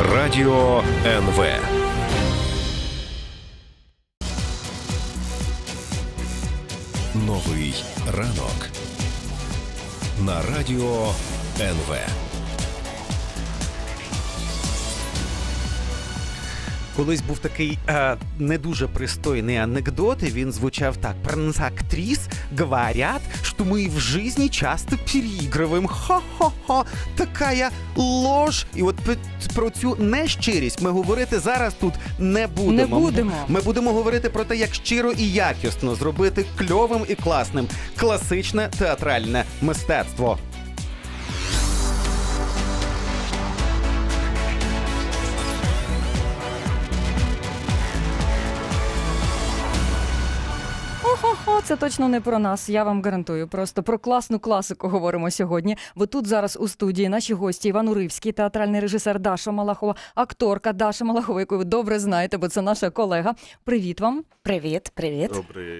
Радіо НВ. Новий ранок. На Радіо НВ. Колись був такий е, не дуже пристойний анекдот. і Він звучав так: про нас актріс что мы в жизни часто переигрываем. Хо-хо-хо, такая ложь. І от про цю нещирість ми говорити зараз тут не будемо. Не будемо. Ми будемо говорити про те, як щиро і якісно зробити кльовим і класним класичне театральне мистецтво. це точно не про нас. Я вам гарантую. Просто про класну класику говоримо сьогодні. Бо тут зараз у студії наші гості Іван Уривський, театральний режисер Даша Малахова, акторка Даша Малахова, яку ви добре знаєте, бо це наша колега. Привіт вам. Привіт, привіт.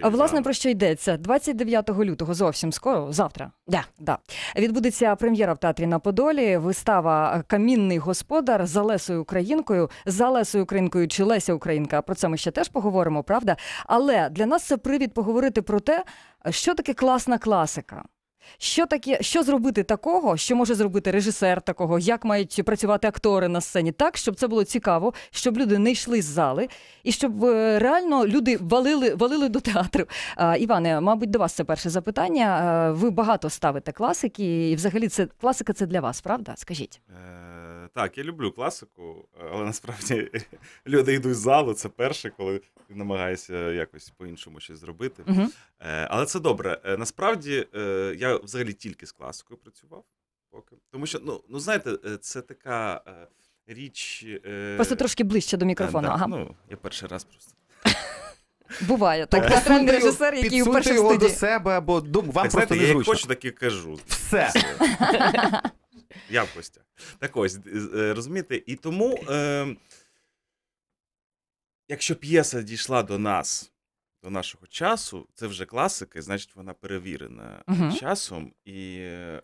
А власне про що йдеться? 29 лютого зовсім скоро, завтра. Да. Да. Відбудеться прем'єра в театрі на Подолі. Вистава Камінний господар за Лесою Українкою, за Лесою Українкою чи Леся Українка. Про це ми ще теж поговоримо, правда? Але для нас це привід поговорити про про те, що таке класна класика. Що таке, що зробити такого, що може зробити режисер такого, як мають працювати актори на сцені, так щоб це було цікаво, щоб люди не йшли з зали, і щоб е, реально люди валили валили до театру. А, Іване, мабуть, до вас це перше запитання. Е, ви багато ставите класики, і взагалі це класика це для вас, правда? Скажіть. Е, так, я люблю класику, е, але насправді люди йдуть з залу. Це перше, коли ти намагаєшся якось по-іншому щось зробити. Е, але це добре. Е, насправді я взагалі тільки з класикою працював, поки тому що ну ну знаєте, це така річ. Просто трошки ближче до мікрофону. Ага. Ну я перший раз просто. Буває так. Театральний режисер, який у першій студії. до себе або дум вам так, просто знаєте, не зручно. Я хочу так і кажу. Все. Я Костя. Так ось, е, розумієте, і тому, е, якщо п'єса дійшла до нас, до нашого часу, це вже класика, значить, вона перевірена угу. часом. І е,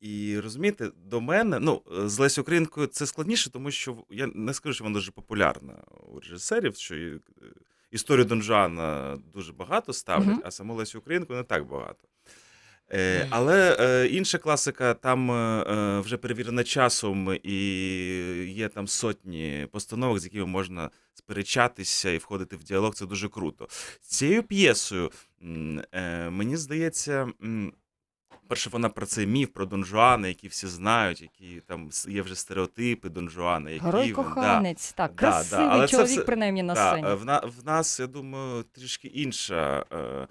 і розумієте, до мене, ну, з Лесі Українкою це складніше, тому що я не скажу, що вона дуже популярна у режисерів. що е, історію Дон Донжана дуже багато ставлять, uh а саму Лесю Українку не так багато. Е, Але е, інша класика там е, е, вже перевірена часом, і є там сотні постановок, з якими можна сперечатися і входити в діалог. Це дуже круто. цією п'єсою е, мені здається. Перше, вона про цей міф про Дон Жуана, який всі знають, які там є вже стереотипи Дон Жуана. Герой коханець, да, так, красивий да, чоловік, все, принаймні, на сцені. В, в нас, я думаю, трішки інша. Е,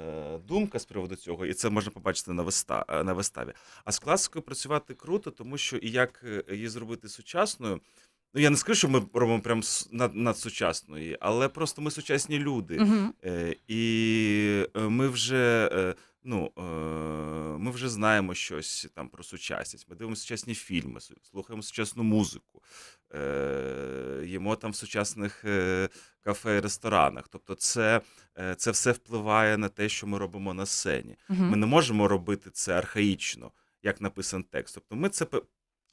Е, думка з приводу цього, і це можна побачити на виста е, на виставі. А з класикою працювати круто, тому що і як е, її зробити сучасною. Ну, я не скажу, що ми робимо прям над, над сучасної, але просто ми сучасні люди. Uh-huh. Е, І ми вже е, ну, е, ми вже знаємо щось там про сучасність. Ми дивимося сучасні фільми, слухаємо сучасну музику, е, їмо там в сучасних кафе і ресторанах. Тобто, це е, це все впливає на те, що ми робимо на сцені. Угу. Ми не можемо робити це архаїчно, як написан текст. Тобто, ми це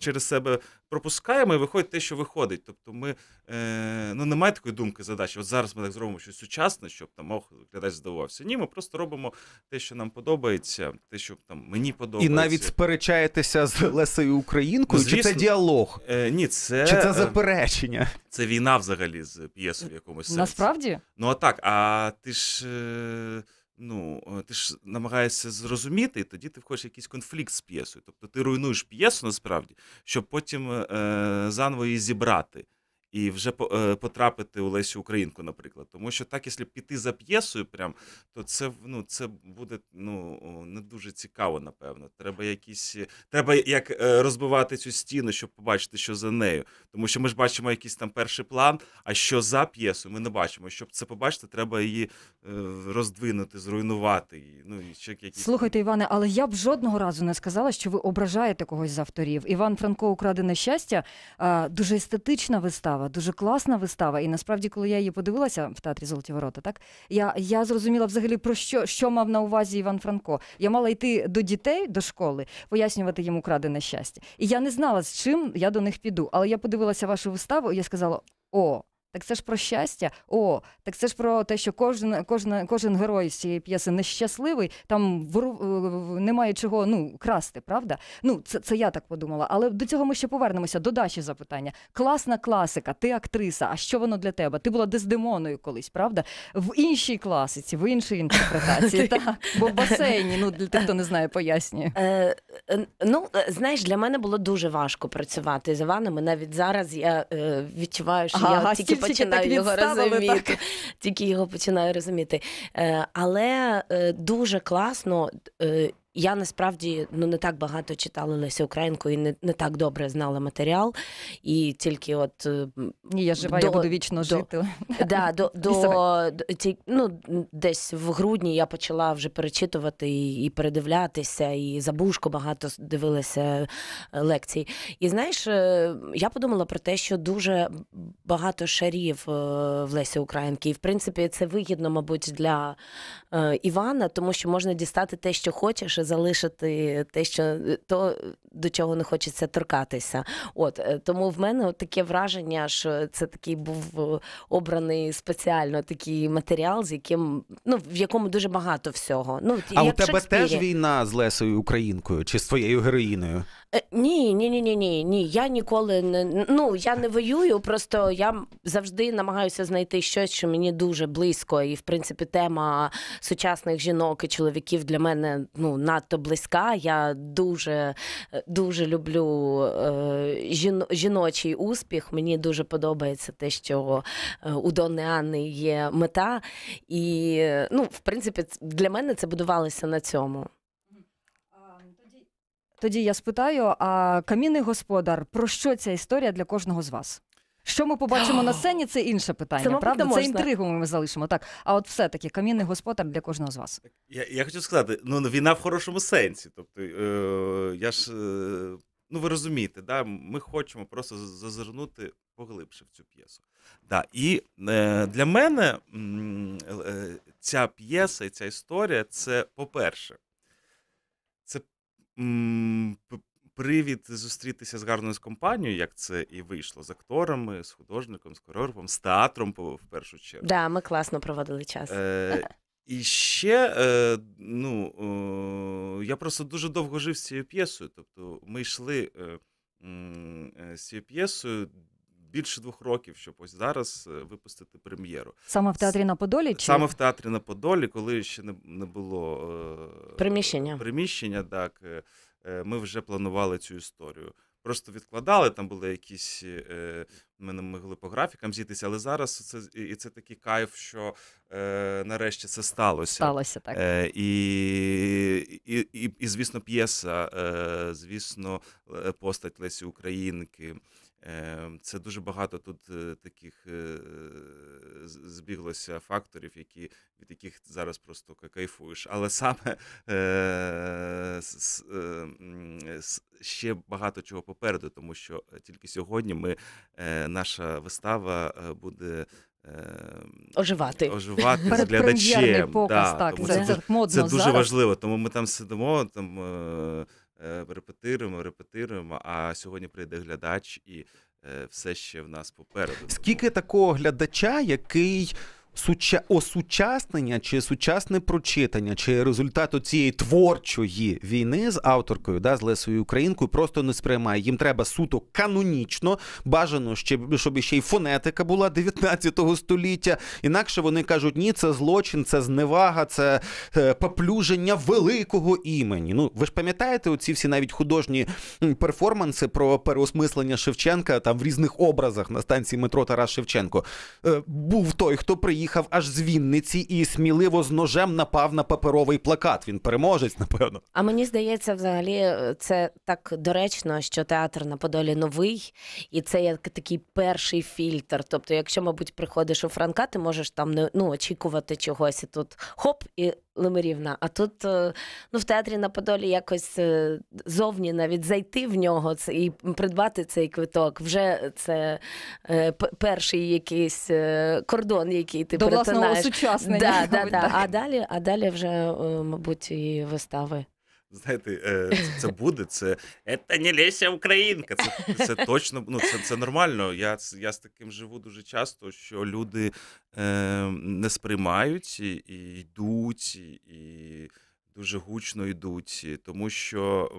через себе пропускаємо і виходить те, що виходить. Тобто, ми е, ну немає такої думки задачі. От зараз ми так зробимо щось сучасне, щоб там ох, глядач здивувався. Ні, ми просто робимо те, що нам подобається, те, що там мені подобається, і навіть сперечаєтеся з Лесою Українкою. Ну, звісно, чи це діалог? Е, Ні, це чи це е, заперечення? Це війна взагалі з п'єсою якомусь насправді. Ну а так, а ти ж. Е ну, е, ти ж намагаєшся зрозуміти, і тоді ти входиш в якийсь конфлікт з п'єсою. Тобто ти руйнуєш п'єсу насправді, щоб потім е, е заново її зібрати і вже е, потрапити у Лесю Українку, наприклад. Тому що так, якщо піти за п'єсою, прям, то це ну, це буде ну, не дуже цікаво, напевно. Треба якісь, е, треба як е, розбивати цю стіну, щоб побачити, що за нею. Тому що ми ж бачимо якийсь там перший план, а що за п'єсою? ми не бачимо. Щоб це побачити, треба її роздвинути, зруйнувати. її. Ну, ще якісь... Слухайте, Іване, але я б жодного разу не сказала, що ви ображаєте когось з авторів. Іван Франко, украдене щастя, дуже естетична вистава вистава, дуже класна вистава. І насправді, коли я її подивилася в театрі Золоті ворота, так я я зрозуміла взагалі про що що мав на увазі Іван Франко. Я мала йти до дітей до школи, пояснювати їм украдене щастя. І я не знала, з чим я до них піду. Але я подивилася вашу виставу, і я сказала: о, так це ж про щастя. О, так це ж про те, що кожен кожен, кожен герой з цієї п'єси нещасливий, там е, немає чого ну, красти, правда? Ну, це це я так подумала. Але до цього ми ще повернемося. До Даші запитання. Класна класика, ти актриса. А що воно для тебе? Ти була Дездемоною колись, правда? В іншій класиці, в іншій інтерпретації. так, Бо в басейні, ну для тих, хто не знає, пояснює. Е, е, ну, знаєш, для мене було дуже важко працювати з Іваном. Навіть зараз я відчуваю, що я тільки починаю його розуміти. Так. Тільки його починаю розуміти. Е, але е, дуже класно е, я насправді ну не так багато читала Леся Українку і не не так добре знала матеріал. І тільки от е, Ні, я жива, до, я буду вічно до, жити. Да, до, до, ну, Десь в грудні я почала вже перечитувати і, і передивлятися, і забушко багато дивилася е, лекцій. І знаєш, е, я подумала про те, що дуже багато шарів в Лесі Українки. І в принципі, це вигідно, мабуть, для Івана, тому що можна дістати те, що хочеш легше залишити те, що е, то до чого не хочеться торкатися. От е, тому в мене таке враження, що це такий був е, обраний спеціально такий матеріал, з яким ну в якому дуже багато всього. Ну а у тебе теж війна з Лесою Українкою чи з твоєю героїною? Е, ні, ні, ні, ні, ні, ні. Я ніколи не ну я не воюю, просто я завжди намагаюся знайти щось, що мені дуже близько. І в принципі, тема сучасних жінок і чоловіків для мене ну надто близька. Я дуже е, дуже люблю е, жіно, жіночий успіх. Мені дуже подобається те, що е, у Дони Анни є мета, і ну, в принципі, для мене це будувалося на цьому. Тоді я спитаю: а камінний господар, про що ця історія для кожного з вас? Що ми побачимо на сцені, це інше питання, Само правда? Це інтригу ми залишимо. Так, а от все-таки камінний господар для кожного з вас. Я я хочу сказати, ну, ну війна в хорошому сенсі. Тобто, е, я ж, е, ну ви розумієте, да, ми хочемо просто зазирнути поглибше в цю п'єсу. Да, І е, для мене е, ця п'єса і ця історія це, по-перше, привід зустрітися з гарною компанією, як це і вийшло з акторами, з художником, з хореографом, з театром в першу чергу. Да, ми класно проводили час. Е, і ще е, ну, е, я просто дуже довго жив з цією п'єсою. Тобто, ми йшли е, е, з цією п'єсою більше двох років, щоб ось зараз е, випустити прем'єру. Саме в театрі на Подолі? Чи саме в театрі на Подолі, коли ще не не було е, приміщення? Приміщення, так е, ми вже планували цю історію. Просто відкладали, там були якісь е, ми не могли по графікам зійтися, але зараз це і це такий кайф, що е, нарешті це сталося. Сталося так. Е, І, і, і, і звісно, п'єса, е, звісно, постать Лесі Українки. Ем, це дуже багато тут е, таких е, збіглося факторів, які, від яких зараз просто кайфуєш. Але саме е, ще багато чого попереду, тому що тільки сьогодні ми наша вистава буде. Ем, оживати Оживати з глядачем. Показ, да, так, тому це, це, модно це дуже зараз. важливо, тому ми там сидимо. там. Е, репетируємо, репетируємо. А сьогодні прийде глядач і е, все ще в нас попереду. Скільки такого глядача, який суча... осучаснення чи сучасне прочитання, чи результату цієї творчої війни з авторкою, да, з Лесою Українкою, просто не сприймає. Їм треба суто канонічно, бажано ще щоб ще й фонетика була 19 століття. Інакше вони кажуть, ні, це злочин, це зневага, це е, поплюження великого імені. Ну ви ж пам'ятаєте, оці всі навіть художні перформанси про переосмислення Шевченка там в різних образах на станції метро Тарас Шевченко. Е, був той, хто приїхав приїхав аж з Вінниці і сміливо з ножем напав на паперовий плакат. Він переможець, напевно. А мені здається, взагалі е, це так доречно, що театр на Подолі новий, і це як такий перший фільтр. Тобто, якщо, мабуть, приходиш у Франка, ти можеш там не ну очікувати чогось і тут хоп і. Лимирівна. А тут е, ну, в театрі на Подолі якось е, зовні навіть зайти в нього і придбати цей квиток. Вже це е, перший якийсь кордон, який ти До перетинаєш. До власного сучаснення. Да, да, да. А далі, а далі вже, мабуть, і вистави. Знаєте, е, це буде, це «Це не Леся Українка. Це це точно ну, це це нормально. Я я з таким живу дуже часто, що люди е, не сприймають і, і йдуть, і, і дуже гучно йдуть, тому що.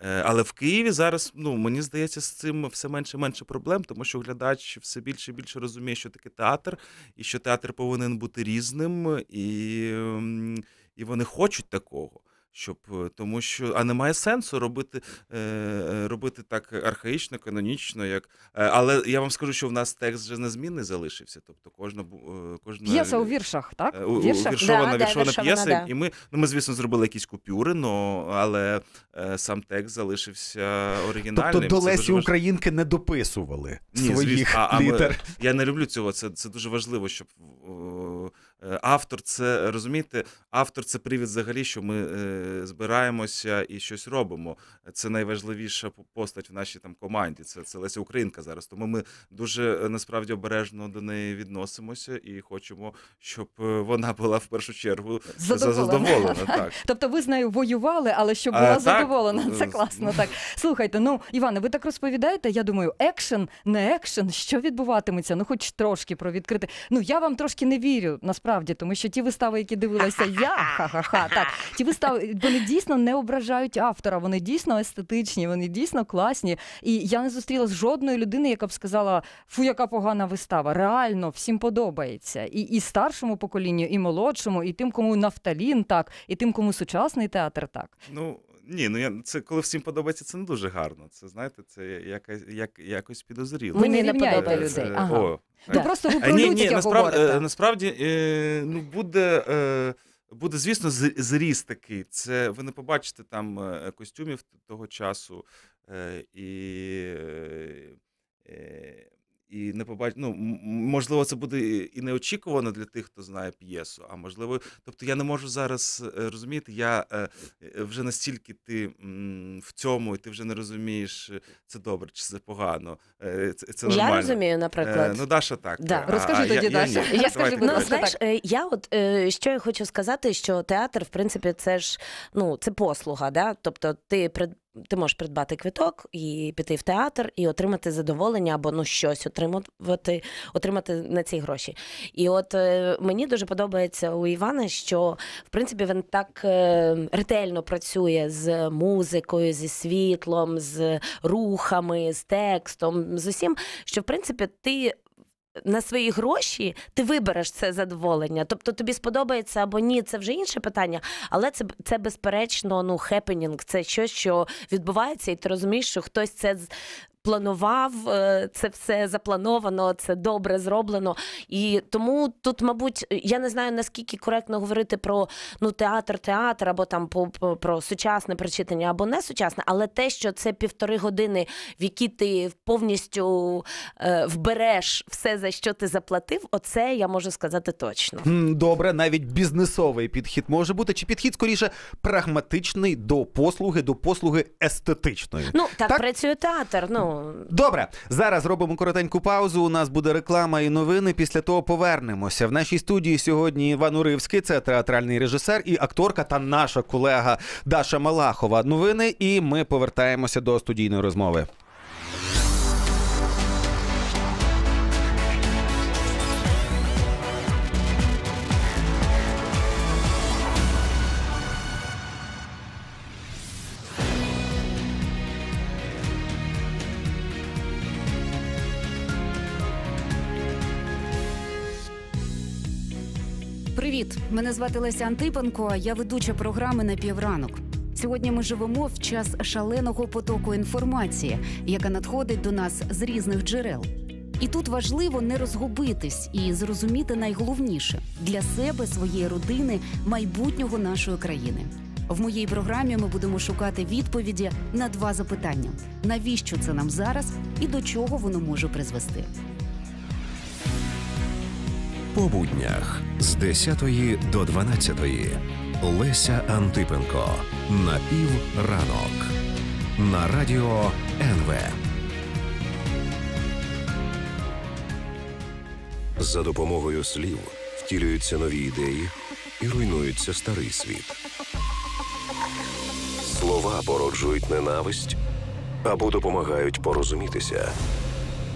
Е, але в Києві зараз ну мені здається з цим все менше і менше проблем, тому що глядач все більше і більше розуміє, що таке театр, і що театр повинен бути різним, і і вони хочуть такого щоб е, тому, що а немає сенсу робити е, робити так архаїчно, канонічно, як е, але я вам скажу, що в нас текст вже незмінний залишився. Тобто, кожна е, кожна п'єса у віршах, так у, у віршах? віршована да, віршована да, п'єса. Да. І ми ну ми, звісно, зробили якісь купюри, но але е, сам текст залишився оригінальним. Тобто до Лесі важ... Українки не дописували Ні, своїх звісно. літер. А, а ми, я не люблю цього. Це це дуже важливо, щоб. О, Е, автор це е, розумієте, автор це привід взагалі, що ми е, збираємося і щось робимо. Це найважливіша постать в нашій там команді. Це це Леся Українка зараз. Тому ми дуже насправді обережно до неї відносимося і хочемо, щоб вона була в першу чергу задоволена. задоволена так. Тобто, ви з нею воювали, але щоб була а, задоволена. Так? Це класно. Так слухайте. Ну Іване, ви так розповідаєте? Я думаю, екшен, не екшен, що відбуватиметься? Ну, хоч трошки про відкрите. Ну я вам трошки не вірю. Насправді насправді, тому що ті вистави, які дивилася я, ха-ха-ха, так ті вистави вони дійсно не ображають автора. Вони дійсно естетичні, вони дійсно класні. І я не зустріла з жодної людини, яка б сказала, фу, яка погана вистава. Реально всім подобається. І і старшому поколінню, і молодшому, і тим, кому нафталін так, і тим, кому сучасний театр так. Ну ні, ну я це коли всім подобається, це не дуже гарно. Це знаєте, це якась як якось підозріло. Ми не подобає людей. Е, ага. О, ну, То просто ви про ні, ні, насправді е, говорите. насправді е, ну буде. Е, Буде, звісно, зріст такий. Це ви не побачите там е, костюмів того часу. і і не побач... ну, можливо, це буде і неочікувано для тих, хто знає п'єсу. А можливо, тобто я не можу зараз е, розуміти. Я е, е, вже настільки ти в цьому, і ти вже не розумієш, це добре чи це погано. Це, це нормально. Я розумію, наприклад. Ну, Даша, так. Да. А, Розкажи а, тоді, я, Даша. Я, я скажу, ну, знаєш, я от що я хочу сказати, що театр, в принципі, це ж ну, це послуга. да? Тобто, ти ти можеш придбати квиток і піти в театр і отримати задоволення або ну щось отримувати отримати на ці гроші. І от е, мені дуже подобається у Івана, що в принципі він так е, ретельно працює з музикою, зі світлом, з рухами, з текстом, з усім, що в принципі ти на свої гроші ти вибереш це задоволення. Тобто тобі сподобається або ні, це вже інше питання, але це це безперечно ну хепенінг, це щось, що відбувається, і ти розумієш, що хтось це планував, е, це все заплановано, це добре зроблено. І тому тут, мабуть, я не знаю наскільки коректно говорити про ну театр, театр або там по про сучасне прочитання або не сучасне, але те, що це півтори години, в які ти повністю е, вбереш все за що ти заплатив, оце я можу сказати точно. Добре, навіть бізнесовий підхід може бути, чи підхід скоріше прагматичний до послуги, до послуги естетичної. Ну так, так? працює театр. Ну добре. Зараз робимо коротеньку паузу. У нас буде реклама і новини. Після того повернемося. В нашій студії сьогодні Іван Уривський, це театральний режисер і акторка та наша колега Даша Малахова. Новини, і ми повертаємося до студійної розмови. Привіт! Мене звати Леся Антипенко. Я ведуча програми на півранок. Сьогодні ми живемо в час шаленого потоку інформації, яка надходить до нас з різних джерел. І тут важливо не розгубитись і зрозуміти найголовніше для себе, своєї родини, майбутнього нашої країни. В моїй програмі ми будемо шукати відповіді на два запитання: навіщо це нам зараз і до чого воно може призвести. По буднях з 10 до 12 Леся Антипенко на пів ранок на радіо НВ. За допомогою слів втілюються нові ідеї і руйнується старий світ. Слова породжують ненависть або допомагають порозумітися.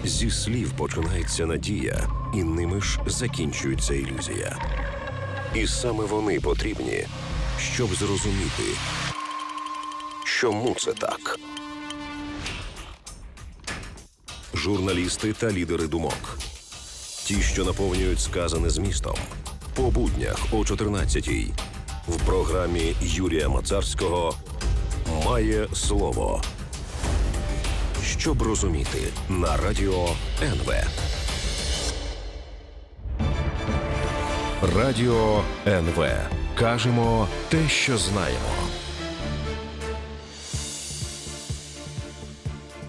Зі слів починається надія і ними ж закінчується ілюзія. І саме вони потрібні, щоб зрозуміти, чому це так. Журналісти та лідери думок. Ті, що наповнюють сказане змістом. По буднях о 14-й в програмі Юрія Мацарського має слово. Щоб розуміти на радіо НВ. Радіо НВ. Кажемо те, що знаємо.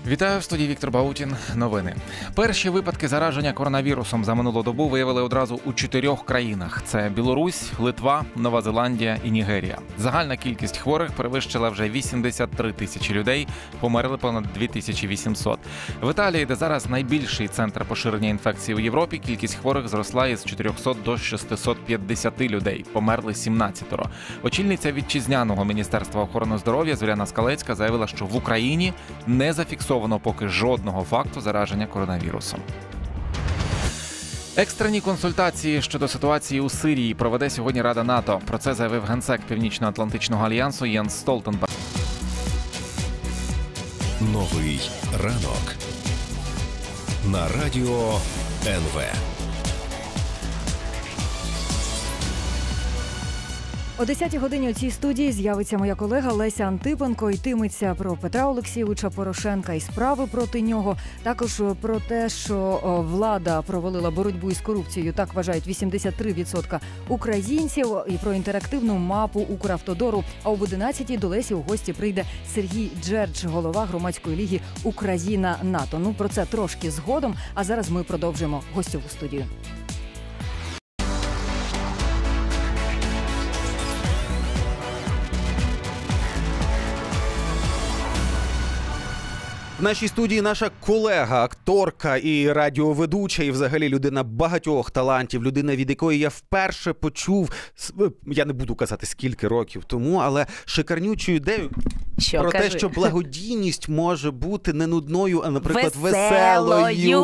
Вітаю в студії Віктор Баутін. Новини. Перші випадки зараження коронавірусом за минулу добу виявили одразу у чотирьох країнах: це Білорусь, Литва, Нова Зеландія і Нігерія. Загальна кількість хворих перевищила вже 83 тисячі людей. Померли понад 2800. В Італії, де зараз найбільший центр поширення інфекції в Європі, кількість хворих зросла із 400 до 650 людей. Померли 17 -ро. Очільниця вітчизняного міністерства охорони здоров'я Зоряна Скалецька заявила, що в Україні не зафіксовано зафіксовано поки жодного факту зараження коронавірусом. Екстрені консультації щодо ситуації у Сирії проведе сьогодні Рада НАТО. Про це заявив генсек Північно-Атлантичного альянсу Єн Столтенберг. Новий ранок на радіо НВ. О 10-й годині у цій студії з'явиться моя колега Леся Антипенко. Йтиметься про Петра Олексійовича Порошенка і справи проти нього. Також е, про те, що влада провалила боротьбу із корупцією, так вважають 83% українців. І про інтерактивну мапу Укравтодору. А об 11-й до Лесі у гості прийде Сергій Джердж, голова громадської ліги Україна НАТО. Ну про це трошки згодом. А зараз ми продовжимо гостьову студію. В нашій студії наша колега, акторка і радіоведуча, і взагалі людина багатьох талантів, людина, від якої я вперше почув. Е, я не буду казати скільки років тому, але шикарнючу ідею що про кажи? те, що благодійність може бути не нудною, а наприклад, веселою.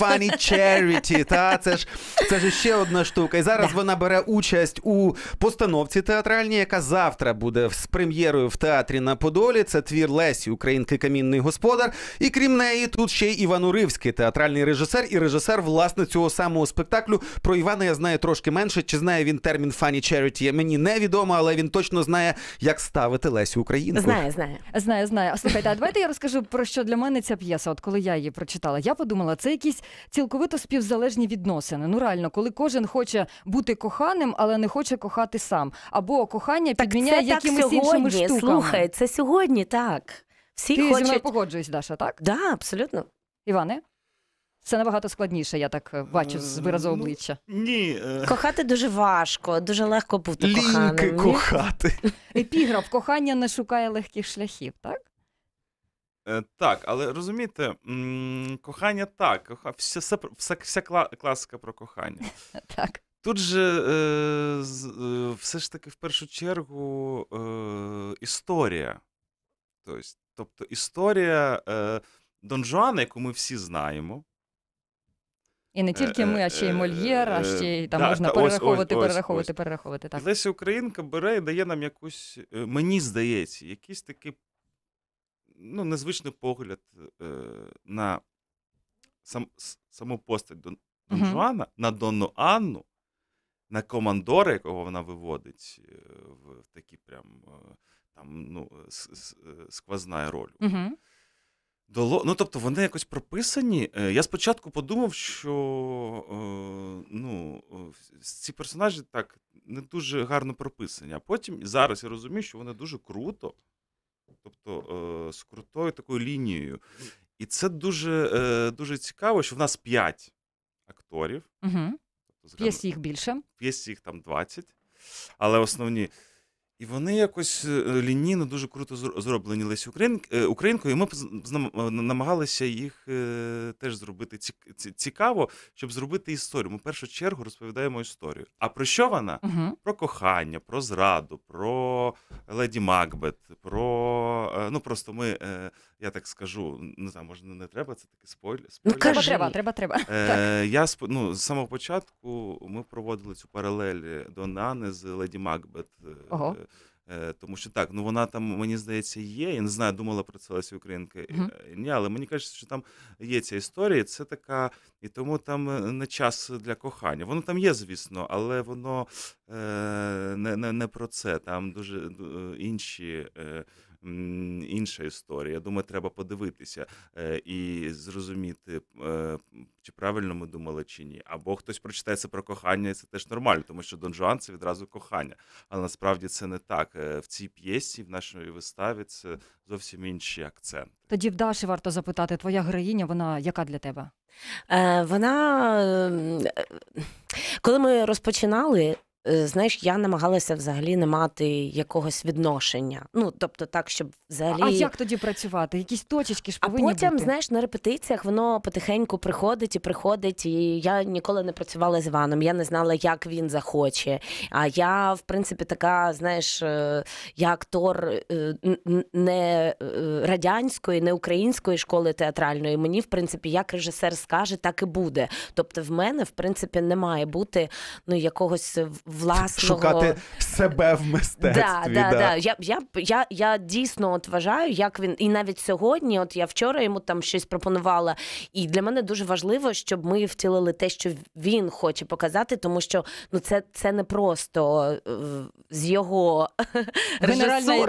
Funny charity. Та це ж це ж ще одна штука. І зараз да. вона бере участь у постановці театральній, яка завтра буде з прем'єрою в театрі на Подолі. Це твір Лесі, Українки Камінний господар. І крім неї, тут ще й Іван Уривський, театральний режисер і режисер власне цього самого спектаклю. Про Івана я знаю трошки менше. Чи знає він термін «funny charity»? Мені невідомо, але він точно знає, як ставити Лесю Українку. Знає, знає, знає, знає. Слухайте, а давайте я розкажу про що для мене ця п'єса. От коли я її прочитала, я подумала, це якісь цілковито співзалежні відносини. Ну реально, коли кожен хоче бути коханим, але не хоче кохати сам, або кохання підміняє якимись іншими штуками. Слухай, це сьогодні так. Всі Ти хочуть... зі мною погоджуєш, Даша, так? Так, да, абсолютно. Іване? Це набагато складніше, я так е, бачу з е, виразу ну, обличчя. Ні. Е. Кохати дуже важко, дуже легко бути Лінки кохати. Епіграф, кохання не шукає легких шляхів, так? Так, але розумієте, кохання так, вся, вся класика про кохання. Так. Тут же все ж таки в першу чергу історія. Тобто Тобто історія е, Дон Жуана, яку ми всі знаємо. І не тільки е, ми, а ще й е, Мольєр, а е, ще й там да, можна та, перераховувати, ось, ось, перераховувати, ось. перераховувати. так. Леся Українка бере і дає нам якусь, мені здається, якийсь такий ну, незвичний погляд на сам, саму постать Дон, Дон uh Жуана, на Донну Анну, на командора, якого вона виводить в такі прям там ну, е, сквозна роль. Угу. Доло... Ну, Тобто вони якось прописані. Е, я спочатку подумав, що е, ну, ці персонажі так не дуже гарно прописані, а потім зараз я розумію, що вони дуже круто, тобто з крутою такою лінією. І це дуже дуже цікаво, що в нас 5 акторів. Угу. Тобто, П'єс їх більше. П'єс їх там 20, але основні. І вони якось е, лінійно дуже круто зроблені Лесі е, Українкою, і ми е, намагалися їх теж зробити цікаво, щоб зробити історію. Ми в першу чергу розповідаємо історію. А про що вона? Угу. Про кохання, про зраду, про леді Макбет, про ну просто ми я так скажу, не знаю, може не треба, це такий ну, спойлер. спойлер. Ну, Треба, треба, треба, треба. Е, Я ну, з самого початку ми проводили цю паралель е, до Нани з Леді Макбет. Е, Ого. Е, тому що так, ну вона там, мені здається, є. Я не знаю, думала про це Лесі Українка. Mm-hmm. Ні, але мені кажеться, що там є ця історія, це така, і тому там е, не час для кохання. Воно там є, звісно, але воно е, не не, не про це. Там дуже інші. Е, інша історія. Я думаю, треба подивитися е, і зрозуміти, е, чи правильно ми думали, чи ні. Або хтось прочитає це про кохання, і це теж нормально, тому що Дон Жуан це відразу кохання. Але насправді це не так. Е, в цій п'єсі, в нашій виставі, це зовсім інші акценти. Тоді в Даші варто запитати, твоя героїня, вона яка для тебе? Вона, ем, коли ми розпочинали, Е, знаєш, я намагалася взагалі не мати якогось відношення. Ну, тобто, так, щоб взагалі. А як тоді працювати? Якісь точечки ж повинні А потім, бути. знаєш, на репетиціях воно потихеньку приходить і приходить. І я ніколи не працювала з Іваном, я не знала, як він захоче. А я, в принципі, така, знаєш, е, я актор е, не радянської, не української школи театральної. Мені, в принципі, як режисер скаже, так і буде. Тобто, в мене, в принципі, не має бути ну, якогось власного... шукати себе в мистецтві. Да, да, да. Я я, я, я дійсно от вважаю, як він і навіть сьогодні, от я вчора йому там щось пропонувала. І для мене дуже важливо, щоб ми втілили те, що він хоче показати, тому що ну це це не просто е, з його генеральний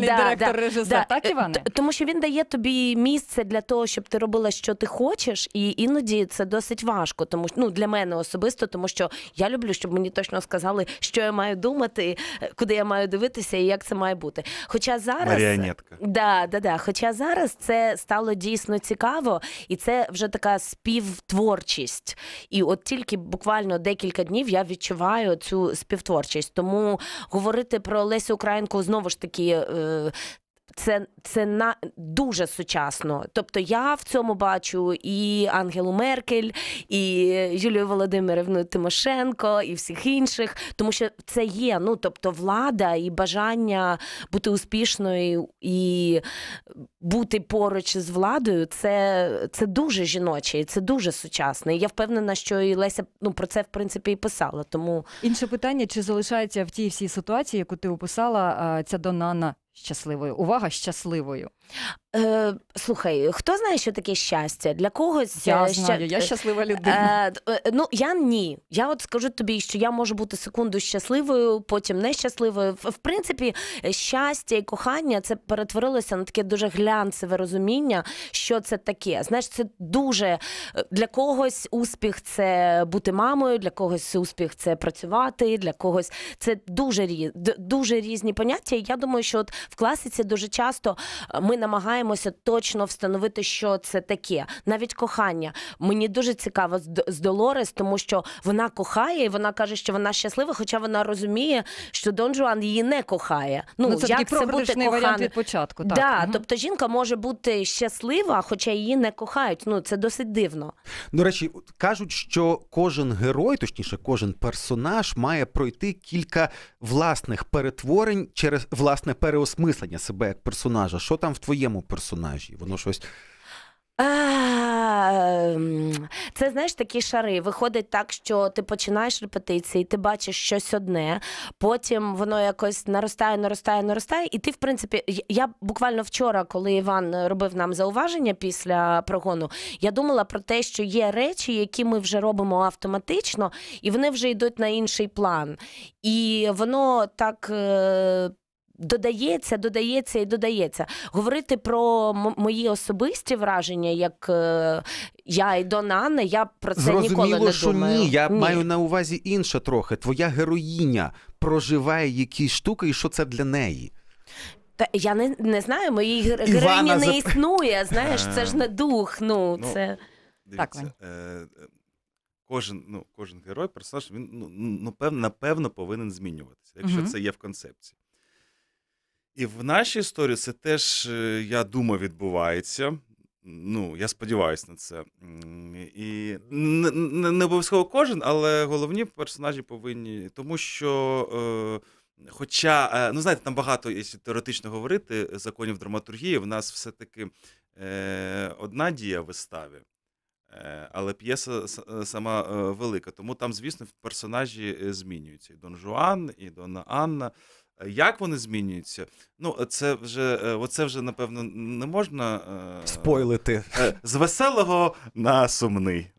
директор режисер, так Іване? Тому що він дає тобі місце для того, щоб ти робила, що ти хочеш, і іноді це досить важко, тому ну для мене особисто, тому що я люблю, щоб мені точно сказали, сказали, що я маю думати, е, куди я маю дивитися і як це має бути. Хоча зараз Маріонетка. Да, да, да. Хоча зараз це стало дійсно цікаво, і це вже така співтворчість. І от тільки буквально декілька днів я відчуваю цю співтворчість. Тому говорити про Лесю Українку знову ж таки е, це це на дуже сучасно. Тобто я в цьому бачу і Ангелу Меркель, і Юлію Володимирівну Тимошенко, і всіх інших, тому що це є. Ну тобто, влада і бажання бути успішною і бути поруч з владою, це це дуже жіноче, і це дуже сучасне. І Я впевнена, що і Леся ну про це в принципі і писала. Тому інше питання: чи залишається в тій всій ситуації, яку ти описала, ця донана щасливою. Увага щасливою. Е, Слухай, хто знає, що таке щастя? Для когось я е, ща... знаю, я е, щаслива е, людина. Е, е, ну я ні. Я от скажу тобі, що я можу бути секунду щасливою, потім нещасливою. В принципі, щастя і кохання це перетворилося на таке дуже глянцеве розуміння, що це таке. Знаєш, це дуже для когось успіх це бути мамою, для когось успіх це працювати, для когось це дуже різ... дуже різні поняття. І я думаю, що от в класиці дуже часто ми ми намагаємося точно встановити, що це таке. Навіть кохання. Мені дуже цікаво з Долорес, тому що вона кохає і вона каже, що вона щаслива, хоча вона розуміє, що Дон Жуан її не кохає. Ну, ну це як це бути варіант від початку. Так. Да, угу. Тобто жінка може бути щаслива, хоча її не кохають. Ну це досить дивно. До речі, кажуть, що кожен герой, точніше, кожен персонаж має пройти кілька власних перетворень через власне переосмислення себе як персонажа. Що там в твоєму персонажі? Воно щось. Ем, це знаєш такі шари. Виходить так, що ти починаєш репетиції, ти бачиш щось одне, потім воно якось наростає, наростає, наростає. І ти, в принципі, я буквально вчора, коли Іван робив нам зауваження після прогону, я думала про те, що є речі, які ми вже робимо автоматично, і вони вже йдуть на інший план. І воно так е, Додається, додається і додається. Говорити про мої особисті враження, як е, я і Донана, я про це Зрозуміло, ніколи не що Ні, я ні. маю на увазі інше трохи. Твоя героїня проживає якісь штуки, і що це для неї? Та я не не знаю, моїй героїні Івана... не існує. Знаєш, це ж не дух. Ну, ну це так. Е, кожен ну, кожен герой, персонаж, він ну, ну напевно, напевно повинен змінюватися, якщо uh це є в концепції. І в нашій історії це теж, е, я думаю, відбувається. Ну, я сподіваюся на це. І не, не, не обов'язково кожен, але головні персонажі повинні, тому що. Е, Хоча, е, ну знаєте, там багато, якщо теоретично говорити, законів драматургії, в нас все-таки е, одна дія в виставі, е, але п'єса е, сама велика. Тому там, звісно, персонажі змінюються. І Дон Жуан, і Дона Анна. Е, як вони змінюються? Ну, це вже е, оце вже напевно не можна е... спойлити е... з веселого на сумний.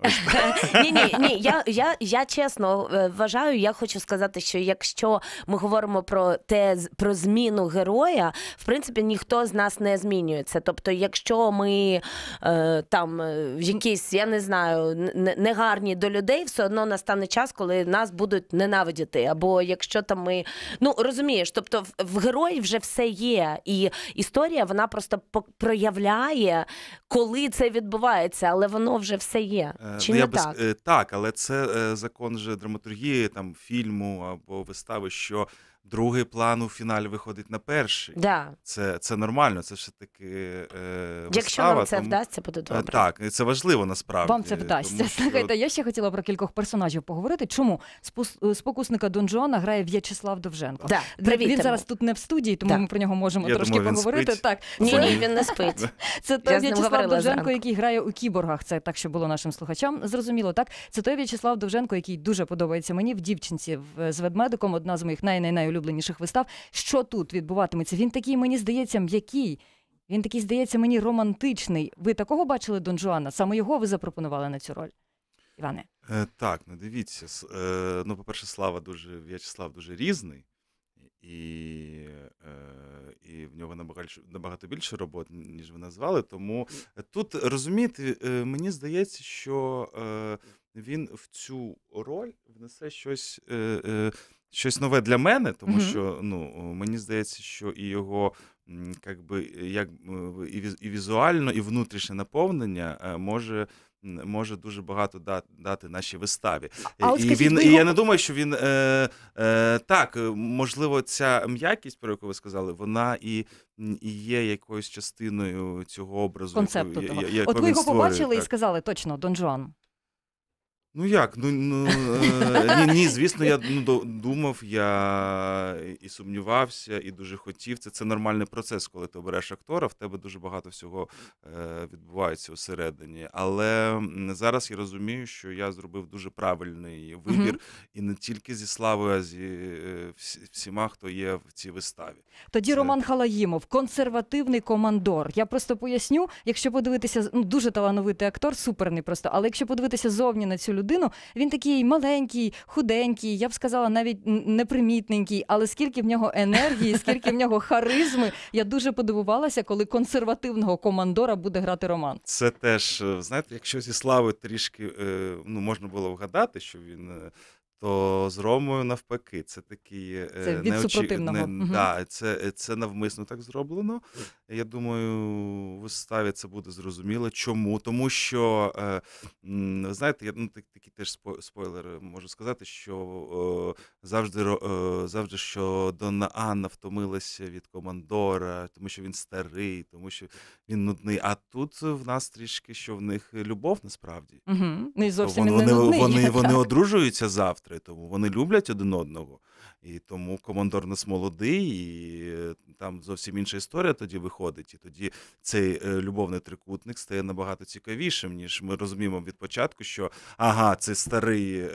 Ні, ні, ні. Я я, я чесно е, вважаю, я хочу сказати, що якщо ми говоримо про те, про зміну героя, в принципі, ніхто з нас не змінюється. Тобто, якщо ми е, там якісь, я не знаю, негарні до людей, все одно настане час, коли нас будуть ненавидіти. Або якщо там ми ну розумієш тобто в герої вже все є, і історія вона просто проявляє, коли це відбувається, але воно вже все є. Е, Чи ну, не я так? Без... Так, але це е, закон же драматургії, там фільму або вистави, що другий план у фіналі виходить на перший. Да. Це це нормально, це ж таки. Е, вистава, Якщо вам це тому... вдасться, буде е, добре. Так, це важливо насправді. Вам це вдасться. Тому, що... Слухайте, я ще хотіла про кількох персонажів поговорити. Чому Спус... Е, спокусника Дон Жуана грає В'ячеслав Довженко? Да. Він тому. зараз тут не в студії, тому да. ми про нього можемо я трошки думаю, він поговорити. Спить. Так, ні, ні, він не спить. Це той В'ячеслав Довженко, який грає у кіборгах. Це так, що було нашим слухачам. Зрозуміло, так це той В'ячеслав Довженко, який дуже подобається мені в дівчинці е, з ведмедиком. Одна з моїх най най найулюбленіших вистав. Що тут відбуватиметься? Він такий, мені здається, м'який. Він такий здається мені романтичний. Ви такого бачили Дон Жуана? Саме його ви запропонували на цю роль, Іване? Е, так, ну дивіться. Е, ну, по-перше, слава дуже В'ячеслав дуже різний. І е, і в нього набагато набагато більше робот, ніж ви назвали. Тому е, тут розумієте, е, мені здається, що він в цю роль внесе щось щось нове для мене, тому mm-hmm. що ну мені здається, що і його як би, як е, і візуально, і внутрішнє наповнення е, може. Може дуже багато дати нашій виставі, а і скажіть, він ну, і я не думаю, що він е, е, так е, можливо, ця м'якість, про яку ви сказали, вона і і є якоюсь частиною цього образу. Концепту я, я, я, От ви його побачили так. і сказали точно Дон Жуан. Ну як? Ну, ну е, ні, ні, звісно, я ну, думав, я і сумнівався, і дуже хотів. Це це нормальний процес, коли ти обереш актора, в тебе дуже багато всього е, відбувається усередині. Але зараз я розумію, що я зробив дуже правильний вибір, mm і не тільки зі славою, а зі е, всіма, хто є в цій виставі. Тоді це... Роман Халаїмов, консервативний командор. Я просто поясню, якщо подивитися, ну дуже талановитий актор, суперний просто, але якщо подивитися зовні на цю людину людину. Він такий маленький, худенький, я б сказала, навіть непримітненький, але скільки в нього енергії, скільки в нього харизми. Я дуже подивувалася, коли консервативного командора буде грати Роман. Це теж е, знаєте, якщо зі слави трішки е, ну можна було вгадати, що він е, то з Ромою навпаки, це такий це е, від неочі... супротивного. Не... Угу. Да, це це навмисно так зроблено. Я думаю, в виставі це буде зрозуміло. Чому? Тому що е, знаєте, я ну такі теж спойлери можу сказати, що завжди е, завжди що Донна Анна втомилася від командора, тому що він старий, тому що він нудний. А тут в нас трішки що в них любов насправді. Угу. Ну зовсім вони, не нудний. Вони, вони, вони одружуються завтра відкритому. Вони люблять один одного. І тому командор нас молодий, і е, там зовсім інша історія тоді виходить. І тоді цей е, любовний трикутник стає набагато цікавішим, ніж ми розуміємо від початку, що ага, це старий е,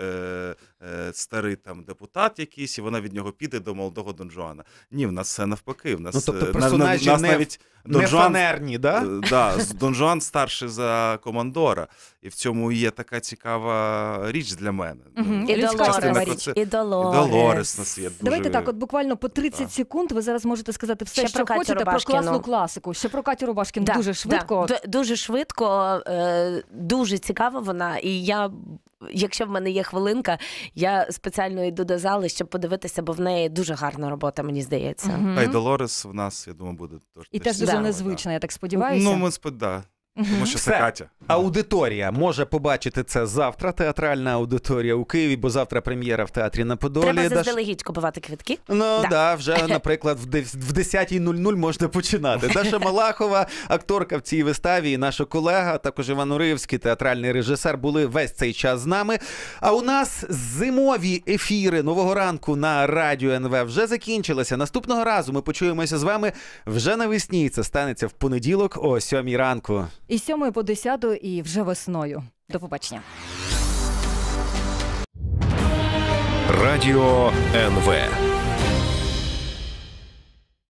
е, старий там депутат якийсь, і вона від нього піде до молодого Дон Жуана. Ні, в нас все навпаки. В ну, нас ну, тобто е, персонажі на, на, нас навіть не, не Жуан, фанерні, да? да, Дон Жуан старший за командора. І в цьому є така цікава річ для мене. Ну, і Долорес. І Долорес. Я дуже... Давайте так, от буквально по 30 а. секунд ви зараз можете сказати все, Ще що про хочете про класну класику. Ще про Катю Рубашкін да, дуже швидко. Да. Дуже швидко, е, дуже цікава вона. І я, якщо в мене є хвилинка, я спеціально йду до зали, щоб подивитися, бо в неї дуже гарна робота, мені здається. Угу. Та й Долорес в нас, я думаю, буде теж. І теж дуже незвична, я так сподіваюся. Ну, ми да. Тому що це Все. Катя. Аудиторія може побачити це завтра. Театральна аудиторія у Києві, бо завтра прем'єра в театрі на Подолі. Треба заздалегідь купувати квитки. Ну да. Да. вже наприклад, в дев- в 10.00 можна починати. Даша Малахова, акторка в цій виставі, і наша колега, також Іван Уривський, театральний режисер, були весь цей час з нами. А у нас зимові ефіри нового ранку на радіо НВ вже закінчилися. Наступного разу ми почуємося з вами вже навесні. Це станеться в понеділок о 7 ранку із 7 по 10 і вже весною. До побачення. Радіо НВ.